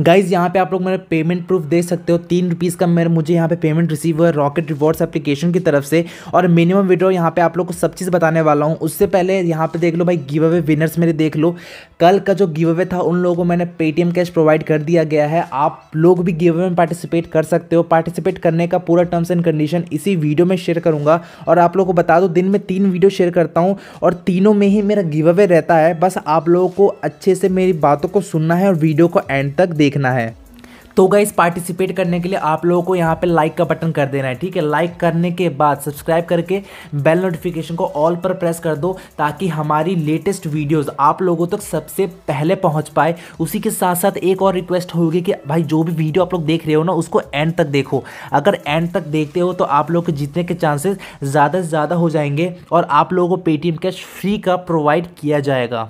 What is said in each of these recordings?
guys यहाँ पे आप लोग मेरा पेमेंट प्रूफ दे सकते हो तीन रुपीज़ का मेरे मुझे यहाँ पे पेमेंट रिसीव हुआ रॉकेट रिवॉर्ड्स एप्लीकेशन की तरफ से और मिनिमम विड्रॉ यहाँ पे आप लोग को सब चीज़ बताने वाला हूँ उससे पहले यहाँ पे देख लो भाई गिव अवे विनर्स मेरे देख लो कल का जो गिव अवे था उन लोगों को मैंने पेटीएम कैश प्रोवाइड कर दिया गया है आप लोग भी गिव अवे में पार्टिसिपेट कर सकते हो पार्टिसिपेट करने का पूरा टर्म्स एंड कंडीशन इसी वीडियो में शेयर करूँगा और आप लोग को बता दो दिन में तीन वीडियो शेयर करता हूँ और तीनों में ही मेरा गिव अवे रहता है बस आप लोगों को अच्छे से मेरी बातों को सुनना है और वीडियो को एंड तक देखना है तो गाइस पार्टिसिपेट करने के लिए आप लोगों को यहाँ पे लाइक का बटन कर देना है ठीक है लाइक करने के बाद सब्सक्राइब करके बेल नोटिफिकेशन को ऑल पर प्रेस कर दो ताकि हमारी लेटेस्ट वीडियोस आप लोगों तक तो सबसे पहले पहुँच पाए उसी के साथ साथ एक और रिक्वेस्ट होगी कि भाई जो भी वीडियो आप लोग देख रहे हो ना उसको एंड तक देखो अगर एंड तक देखते हो तो आप लोग के जीतने के चांसेस ज़्यादा से ज़्यादा हो जाएंगे और आप लोगों को पेटीएम कैश फ्री का प्रोवाइड किया जाएगा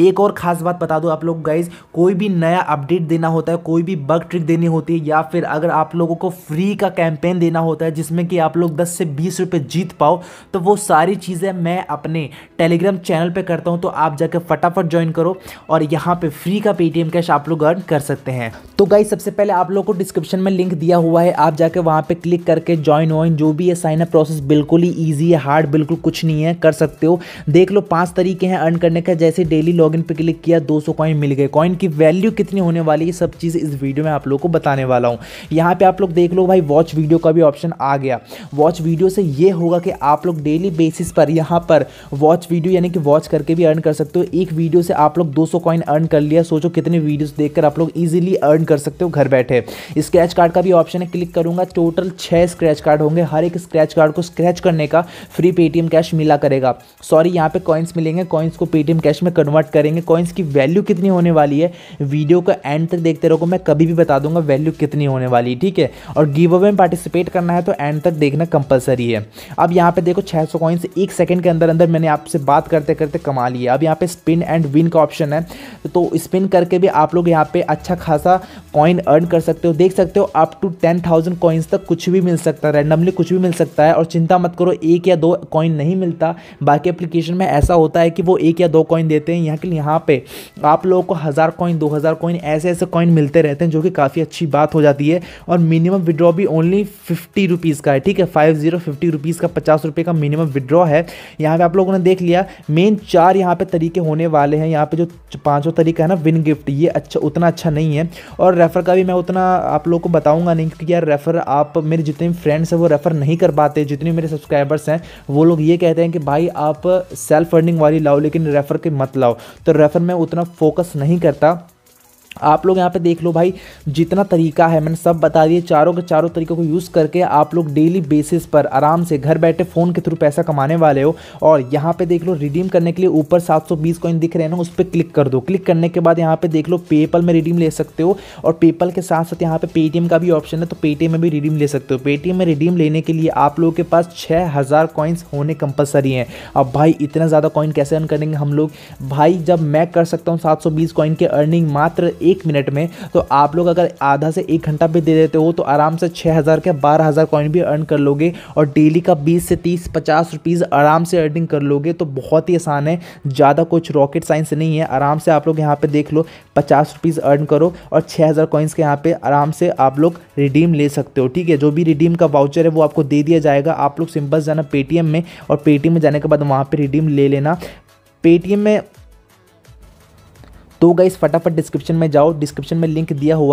एक और ख़ास बात बता दो आप लोग गाइज कोई भी नया अपडेट देना होता है कोई भी बग ट्रिक देनी होती है या फिर अगर आप लोगों को फ्री का कैंपेन देना होता है जिसमें कि आप लोग दस से बीस रुपये जीत पाओ तो वो सारी चीज़ें मैं अपने टेलीग्राम चैनल पर करता हूँ तो आप जाकर फटाफट ज्वाइन करो और यहाँ पर फ्री का पेटीएम कैश आप लोग अर्न कर सकते हैं तो गाइज सबसे पहले आप लोग को डिस्क्रिप्शन में लिंक दिया हुआ है आप जाकर वहाँ पर क्लिक करके ज्वाइन वॉइन जो भी है साइनअप प्रोसेस बिल्कुल ही ईजी है हार्ड बिल्कुल कुछ नहीं है कर सकते हो देख लो पाँच तरीके हैं अर्न करने का जैसे डेली लॉगिन पे क्लिक किया 200 कॉइन मिल गए कॉइन की वैल्यू कितनी होने वाली है सब चीज़ इस वीडियो में आप लोग को बताने वाला हूँ यहाँ पे आप लोग देख लो भाई वॉच वीडियो का भी ऑप्शन आ गया वॉच वीडियो से ये होगा कि आप लोग डेली बेसिस पर यहाँ पर वॉच वीडियो यानी कि वॉच करके भी अर्न कर सकते हो एक वीडियो से आप लोग 200 कॉइन अर्न कर लिया सोचो कितने वीडियोस देखकर आप लोग ईजिली अर्न कर सकते हो घर बैठे स्क्रैच कार्ड का भी ऑप्शन है क्लिक करूंगा टोटल छः स्क्रैच कार्ड होंगे हर एक स्क्रैच कार्ड को स्क्रैच करने का फ्री पेटीएम कैश मिला करेगा सॉरी यहाँ पे कॉइन्स मिलेंगे कॉइन्स को पेटीएम कैश में कन्वर्ट करेंगे कॉइन्स की वैल्यू कितनी होने वाली है वीडियो का एंड तक देखते रहो मैं कभी भी बता दूंगा वैल्यू कितनी होने वाली ठीक है और गिव अवे में पार्टिसिपेट करना है तो एंड तक देखना कंपलसरी है अब यहाँ पे देखो 600 सौ कॉइन्स एक सेकेंड के अंदर अंदर मैंने आपसे बात करते करते कमा लिया अब यहाँ पे स्पिन एंड विन का ऑप्शन है तो स्पिन करके भी आप लोग यहाँ पे अच्छा खासा कॉइन अर्न कर सकते हो देख सकते हो up to ten thousand coins तक कुछ भी मिल सकता है रैंडमली कुछ भी मिल सकता है और चिंता मत करो एक या दो कॉइन नहीं मिलता बाकी एप्लीकेशन में ऐसा होता है कि वो एक या दो कॉइन देते हैं यहाँ लेकिन यहाँ पे आप लोगों को हज़ार कॉइन दो हज़ार कॉइन ऐसे ऐसे कॉइन मिलते रहते हैं जो कि काफ़ी अच्छी बात हो जाती है और मिनिमम विड्रॉ भी ओनली फिफ्टी रुपीज़ का है ठीक है फाइव जीरो फिफ्टी रुपीज़ का पचास रुपये का मिनिमम विड्रॉ है यहाँ पर आप लोगों ने देख लिया मेन चार यहाँ पर तरीके होने वाले हैं यहाँ पर जो पाँचों तरीका है ना विन गिफ्ट ये अच्छा उतना अच्छा नहीं है और रेफ़र का भी मैं उतना आप लोग को बताऊँगा नहीं क्योंकि यार रेफ़र आप मेरे जितने फ्रेंड्स हैं वो रेफ़र नहीं कर पाते जितने मेरे सब्सक्राइबर्स हैं वो लोग ये कहते हैं कि भाई आप सेल्फ अर्निंग वाली लाओ लेकिन रेफ़र के मत लाओ तो रेफर में उतना फोकस नहीं करता आप लोग यहाँ पे देख लो भाई जितना तरीका है मैंने सब बता दिए चारों के चारों तरीकों को यूज़ करके आप लोग डेली बेसिस पर आराम से घर बैठे फ़ोन के थ्रू पैसा कमाने वाले हो और यहाँ पे देख लो रिडीम करने के लिए ऊपर 720 कॉइन दिख रहे हैं ना उस पर क्लिक कर दो क्लिक करने के बाद यहाँ पे देख लो पेपल में रिडीम ले सकते हो और पेपल के साथ साथ यहाँ पे पेटीएम का भी ऑप्शन है तो पेटीएम में भी रिडीम ले सकते हो पेटीएम में रिडीम लेने के लिए आप लोगों के पास छः हज़ार कॉइन्स होने कंपलसरी हैं अब भाई इतना ज़्यादा कॉइन कैसे अर्न करेंगे हम लोग भाई जब मैं कर सकता हूँ सात सौ बीस कॉइन के अर्निंग मात्र एक मिनट में तो आप लोग अगर आधा से एक घंटा भी दे देते हो तो आराम से छः हज़ार के बारह हज़ार कॉइन भी अर्न कर लोगे और डेली का बीस से तीस पचास रुपीज़ आराम से अर्निंग कर लोगे तो बहुत ही आसान है ज़्यादा कुछ रॉकेट साइंस नहीं है आराम से आप लोग यहाँ पर देख लो पचास रुपीज़ अर्न करो और छः हज़ार कॉइन्स के यहाँ पर आराम से आप लोग रिडीम ले सकते हो ठीक है जो भी रिडीम का वाउचर है वो आपको दे दिया जाएगा आप लोग सिंपल जाना पेटीएम में और पेटीएम में जाने के बाद वहाँ पर रिडीम ले लेना पेटीएम में तो गाइस फटाफट डिस्क्रिप्शन में जाओ डिस्क्रिप्शन में लिंक दिया हुआ